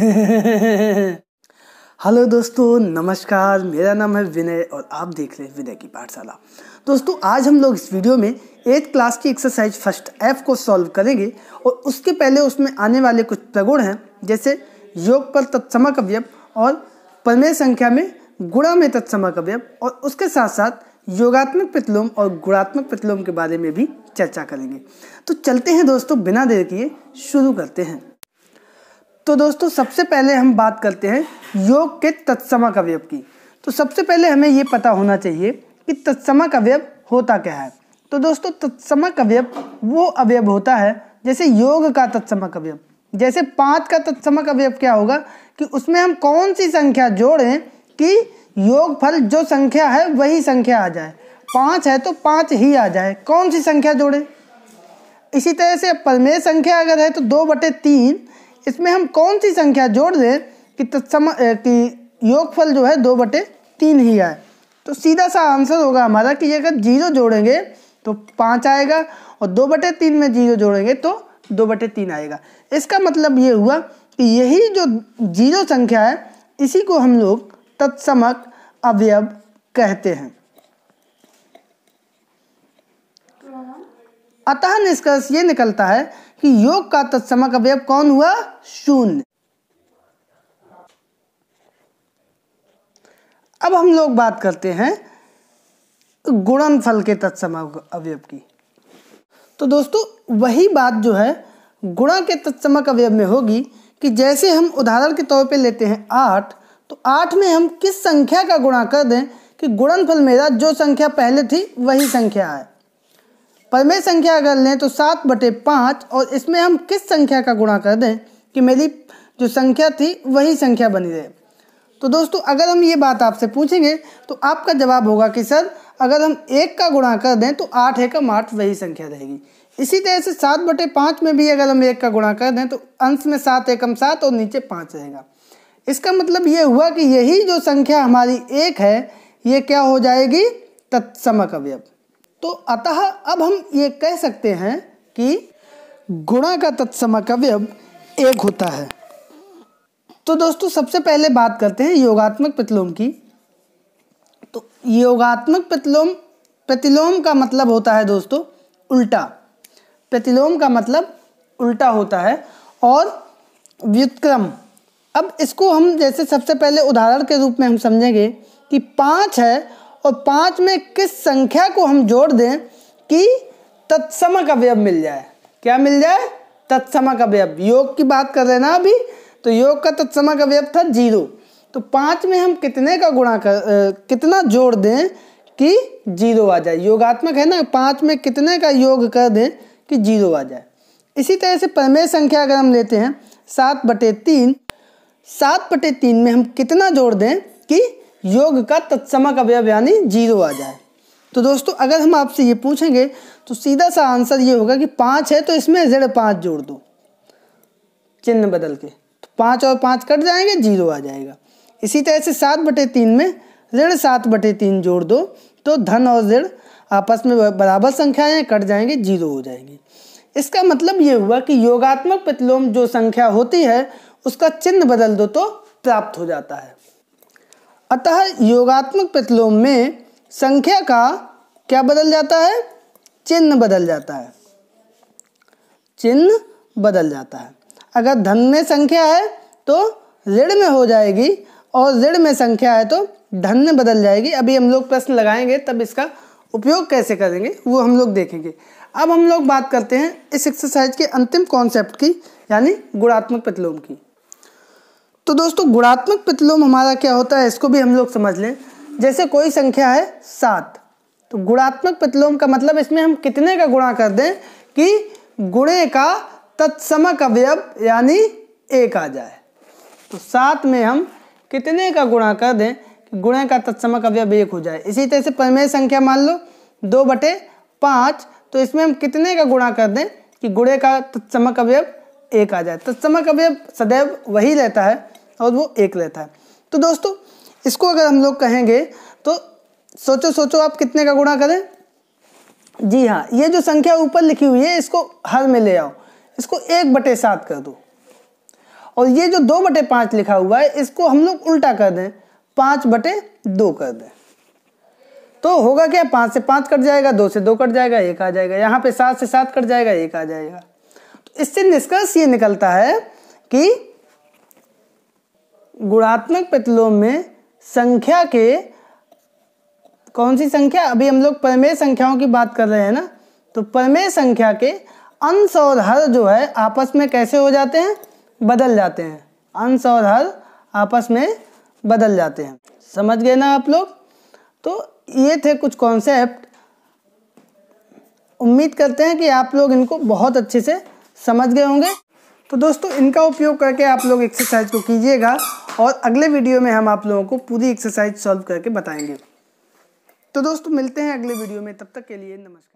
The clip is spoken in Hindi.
हेलो दोस्तों नमस्कार मेरा नाम है विनय और आप देख रहे हैं विनय की पाठशाला दोस्तों आज हम लोग इस वीडियो में एथ क्लास की एक्सरसाइज फर्स्ट एफ को सॉल्व करेंगे और उसके पहले उसमें आने वाले कुछ प्रगुण हैं जैसे योग पर तत्समक अवयव और परमेय संख्या में गुणा में तत्समक अवयव और उसके साथ साथ योगात्मक प्रतिलोम और गुणात्मक प्रतिलोम के बारे में भी चर्चा करेंगे तो चलते हैं दोस्तों बिना देर किए शुरू करते हैं तो दोस्तों सबसे पहले हम बात करते हैं योग के तत्समक अवयव की तो सबसे पहले हमें ये पता होना चाहिए कि तत्समक अवयव होता क्या है तो दोस्तों तत्समक अवयव वो अवयव होता है जैसे योग का तत्समक कवयव जैसे पाँच का तत्समक अवयव क्या होगा कि उसमें हम कौन सी संख्या जोड़ें कि योग फल जो संख्या है वही संख्या आ जाए पाँच है तो पाँच ही आ जाए कौन सी संख्या जोड़ें इसी तरह से परमेय संख्या अगर है तो दो बटे तीन इसमें हम कौन सी संख्या जोड़ दें कि तत्सम कि योगफल जो है दो बटे तीन ही आए तो सीधा सा आंसर होगा हमारा कि अगर जीरो जोड़ेंगे तो पाँच आएगा और दो बटे तीन में जीरो जोड़ेंगे तो दो बटे तीन आएगा इसका मतलब ये हुआ कि यही जो जीरो संख्या है इसी को हम लोग तत्समक अवयव कहते हैं अतः निष्कर्ष ये निकलता है कि योग का तत्समक अवयव कौन हुआ शून्य अब हम लोग बात करते हैं गुणनफल के तत्समक अवयव की तो दोस्तों वही बात जो है गुणा के तत्समक अवयव में होगी कि जैसे हम उदाहरण के तौर पे लेते हैं आठ तो आठ में हम किस संख्या का गुणा कर दें कि गुणनफल मेरा जो संख्या पहले थी वही संख्या है परमेय संख्या अगर लें तो सात बटे पाँच और इसमें हम किस संख्या का गुणा कर दें कि मेरी जो संख्या थी वही संख्या बनी रहे तो दोस्तों अगर हम ये बात आपसे पूछेंगे तो आपका जवाब होगा कि सर अगर हम एक का गुणा कर दें तो आठ एकम आठ वही संख्या रहेगी इसी तरह से सात बटे पाँच में भी अगर हम एक का गुणा कर दें तो अंश में सात एकम सात और नीचे पाँच रहेगा इसका मतलब ये हुआ कि यही जो संख्या हमारी एक है ये क्या हो जाएगी तत्समक अवयव तो अतः अब हम ये कह सकते हैं कि गुणा का तत्सम अवयव एक होता है तो दोस्तों सबसे पहले बात करते हैं योगात्मक प्रतिलोम की तो योगात्मक प्रतिलोम प्रतिलोम का मतलब होता है दोस्तों उल्टा प्रतिलोम का मतलब उल्टा होता है और व्युतक्रम अब इसको हम जैसे सबसे पहले उदाहरण के रूप में हम समझेंगे कि पाँच है और पाँच में किस संख्या को हम जोड़ दें कि तत्समक अवयव मिल जाए क्या मिल जाए तत्समक अवयव योग की बात कर रहे हैं ना अभी तो योग का तत्समक अवयव था जीरो तो पाँच में हम कितने का गुणा कर आ, कितना जोड़ दें कि जीरो आ जाए योगात्मक है ना पाँच में कितने का योग कर दें कि जीरो आ जाए इसी तरह से परमेय संख्या अगर हम लेते हैं सात बटे तीन सात बटे तीन में हम कितना जोड़ दें कि योग का तत्समक अवयव यानी जीरो आ जाए तो दोस्तों अगर हम आपसे ये पूछेंगे तो सीधा सा आंसर ये होगा कि पाँच है तो इसमें जेड पाँच जोड़ दो चिन्ह बदल के तो पाँच और पाँच कट जाएंगे जीरो आ जाएगा इसी तरह से सात बटे तीन में जेड सात बटे तीन जोड़ दो तो धन और जेड आपस में बराबर संख्याएं कट जाएंगे जीरो हो जाएंगी इसका मतलब ये हुआ कि योगात्मक प्रतिलोम जो संख्या होती है उसका चिन्ह बदल दो तो प्राप्त हो जाता है अतः योगात्मक प्रतिलोम में संख्या का क्या बदल जाता है चिन्ह बदल जाता है चिन्ह बदल जाता है अगर धन में संख्या है तो ऋण में हो जाएगी और ऋण में संख्या है तो धन में बदल जाएगी अभी हम लोग प्रश्न लगाएंगे तब इसका उपयोग कैसे करेंगे वो हम लोग देखेंगे अब हम लोग बात करते हैं इस एक्सरसाइज के अंतिम कॉन्सेप्ट की यानी गुणात्मक प्रतिलोम की तो दोस्तों गुणात्मक प्रतिलोम हमारा क्या होता है इसको भी हम लोग समझ लें जैसे कोई संख्या है सात तो गुणात्मक प्रतिलोम का मतलब इसमें हम कितने का गुणा कर दें कि गुणे का तत्समक अवयव यानी एक आ जाए तो सात में हम कितने का गुणा कर दें कि गुणे का तत्समक अवयव एक हो जाए इसी तरह से परमेय संख्या मान लो दो बटे पाँच तो इसमें हम कितने का गुणा कर दें कि गुणे का तत्समक अवयव एक आ जाए तत्समक अवयव सदैव वही रहता है और वो एक रहता है तो दोस्तों इसको अगर हम लोग कहेंगे तो सोचो सोचो आप कितने का गुणा करें जी हाँ ये जो संख्या ऊपर लिखी हुई है इसको हर में ले आओ इसको एक बटे सात कर दो और ये जो दो बटे पांच लिखा हुआ है इसको हम लोग उल्टा कर दें पांच बटे दो कर दें तो होगा क्या पांच से पांच कट जाएगा दो से दो कट जाएगा एक आ जाएगा यहां पे सात से सात कट जाएगा एक आ जाएगा तो इससे निष्कर्ष ये निकलता है कि गुणात्मक प्रतिलोम में संख्या के कौन सी संख्या अभी हम लोग परमेय संख्याओं की बात कर रहे हैं ना तो परमेय संख्या के अंश और हर जो है आपस में कैसे हो जाते हैं बदल जाते हैं अंश और हर आपस में बदल जाते हैं समझ गए ना आप लोग तो ये थे कुछ कॉन्सेप्ट उम्मीद करते हैं कि आप लोग इनको बहुत अच्छे से समझ गए होंगे तो दोस्तों इनका उपयोग करके आप लोग एक्सरसाइज को कीजिएगा और अगले वीडियो में हम आप लोगों को पूरी एक्सरसाइज सॉल्व करके बताएंगे तो दोस्तों मिलते हैं अगले वीडियो में तब तक के लिए नमस्कार